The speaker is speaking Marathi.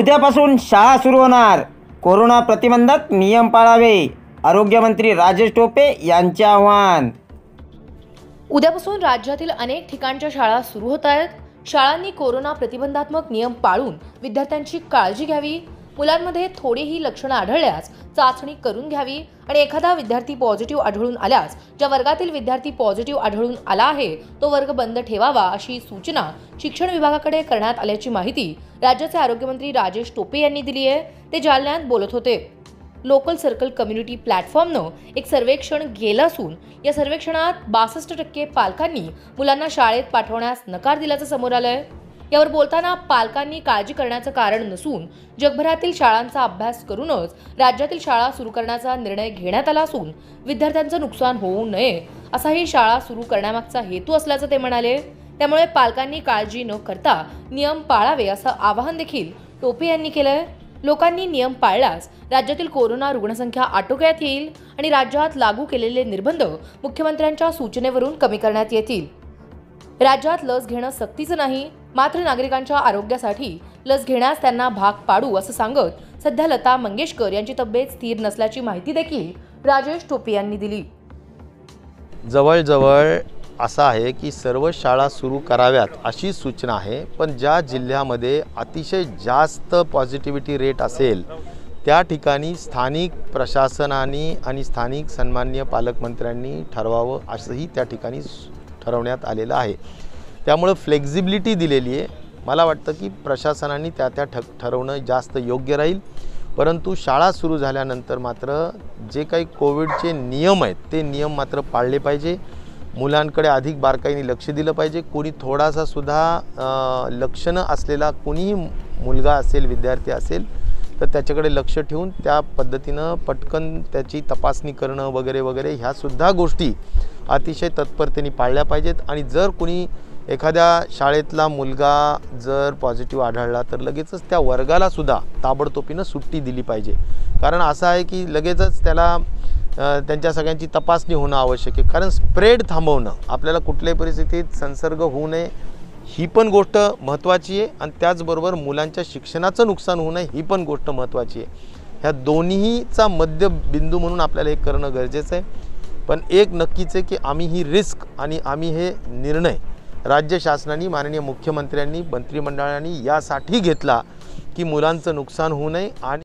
उद्यापासून शाळा सुरू होणार कोरोना प्रतिबंधक नियम पाळावे आरोग्यमंत्री राजेश टोपे यांचे आव्हान उद्यापासून राज्यातील अनेक ठिकाणच्या शाळा सुरू होत आहेत शाळांनी कोरोना प्रतिबंधात्मक नियम पाळून विद्यार्थ्यांची काळजी घ्यावी मुलांमध्ये थोडीही लक्षणं आढळल्यास चाचणी करून घ्यावी आणि एखादा विद्यार्थी पॉझिटिव्ह आढळून आल्यास ज्या वर्गातील विद्यार्थी पॉझिटिव्ह आढळून आला आहे तो वर्ग बंद ठेवावा अशी सूचना शिक्षण विभागाकडे करण्यात आल्याची माहिती राज्याचे आरोग्यमंत्री राजेश टोपे यांनी दिली आहे ते जालन्यात बोलत होते लोकल सर्कल कम्युनिटी प्लॅटफॉर्मनं एक सर्वेक्षण गेलं असून या सर्वेक्षणात बासष्ट टक्के पालकांनी मुलांना शाळेत पाठवण्यास नकार दिल्याचं समोर आलं आहे यावर बोलताना पालकांनी काळजी करण्याचं कारण नसून जगभरातील शाळांचा अभ्यास करूनच राज्यातील शाळा सुरू करण्याचा निर्णय घेण्यात आला असून विद्यार्थ्यांचं नुकसान होऊ नये असाही शाळा सुरू करण्यामागचा हेतू असल्याचं ते म्हणाले त्यामुळे पालकांनी काळजी न करता नियम पाळावे असं आवाहन देखील टोपे यांनी केलंय लोकांनी नियम पाळल्यास राज्यातील कोरोना रुग्णसंख्या आटोक्यात येईल आणि राज्यात लागू केलेले निर्बंध मुख्यमंत्र्यांच्या सूचनेवरून कमी करण्यात येतील राज्यात लस घेणं सक्तीचं नाही मात्र नागरिकांच्या आरोग्यासाठी लस घेण्यास त्यांना भाग पाडू असं सांगत सध्या लता मंगेशकर यांची तब्येत स्थिर नसल्याची माहिती देखील राजेश टोपे यांनी दिली जवळजवळ असं आहे की सर्व शाळा सुरू कराव्यात अशी सूचना आहे पण ज्या जिल्ह्यामध्ये अतिशय जास्त पॉझिटिव्हिटी रेट असेल त्या ठिकाणी स्थानिक प्रशासनाने आणि स्थानिक सन्मान्य पालकमंत्र्यांनी ठरवावं असंही त्या ठिकाणी ठरवण्यात आलेलं आहे त्यामुळं फ्लेक्झिबिलिटी दिलेली आहे मला वाटतं की प्रशासनाने त्या त्या ठक ठरवणं जास्त योग्य राहील परंतु शाळा सुरू झाल्यानंतर मात्र जे काही कोविडचे नियम आहेत ते नियम मात्र पाळले पाहिजे मुलांकडे अधिक बारकाईने लक्ष दिलं पाहिजे कोणी थोडासा सुद्धा लक्षणं असलेला कोणीही मुलगा असेल विद्यार्थी असेल तर त्याच्याकडे लक्ष ठेवून त्या पद्धतीनं पटकन त्याची तपासणी करणं वगैरे वगैरे ह्यासुद्धा गोष्टी अतिशय तत्परतेने पाळल्या पाहिजेत आणि जर कोणी एखाद्या शाळेतला मुलगा जर पॉझिटिव्ह आढळला तर लगेचच त्या वर्गालासुद्धा ताबडतोबीनं सुट्टी दिली पाहिजे कारण असं आहे की लगेचच त्याला त्यांच्या सगळ्यांची तपासणी होणं आवश्यक आहे कारण स्प्रेड थांबवणं आपल्याला कुठल्याही परिस्थितीत संसर्ग होऊ नये ही पण गोष्ट महत्त्वाची आहे आणि त्याचबरोबर मुलांच्या शिक्षणाचं नुकसान होऊ नये ही पण गोष्ट महत्त्वाची आहे ह्या दोन्हीचा मध्यबिंदू म्हणून आपल्याला हे करणं गरजेचं आहे पण एक नक्कीच आहे की आम्ही ही रिस्क आणि आम्ही हे निर्णय राज्य शासनाने माननीय मुख्यमंत्र्यांनी मंत्रिमंडळाने यासाठी घेतला की मुलांचं नुकसान होऊ नये आणि